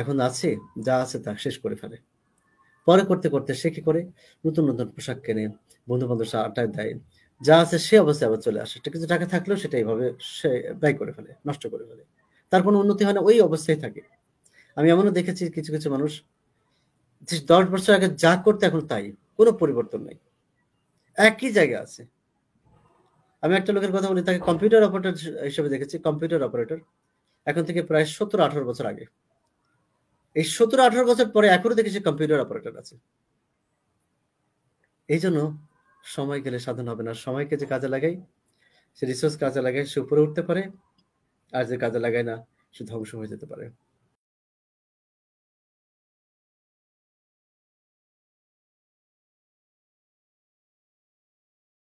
এখন আছে যা আছে তা শেষ করে ফেলে পরে করতে করতে সে কি করে নতুন নতুন পোশাক কেনে বন্ধু বান্ধব আড্ডায় দেয় যা আছে সে অবস্থায় আবার চলে আসে কিছু টাকা থাকলেও সেটা এইভাবে সে ব্যয় করে ফেলে নষ্ট করে ফেলে তার কোনো উন্নতি হয় না ওই অবস্থায় থাকে আমি এমনও দেখেছি কিছু কিছু মানুষ দশ বছর আগে যা করতে এখন তাই কোনো পরিবর্তন নেই একই জায়গা আছে আমি একটা লোকের কথা বলি তাকে কম্পিউটার অপারেটর হিসেবে দেখেছি কম্পিউটার অপারেটর এখন থেকে প্রায় সত্তর আঠারো বছর আগে এই সতেরো আঠারো বছর পরে এখনো দেখি সে কম্পিউটার অপারেটর আছে এই জন্য সময় গেলে সাধন হবে না সময়কে যে কাজে লাগাই সে রিসোর্স কাজে লাগায় সে উপরে উঠতে পারে আর যে কাজে লাগায় না সে ধ্বংস হয়ে যেতে পারে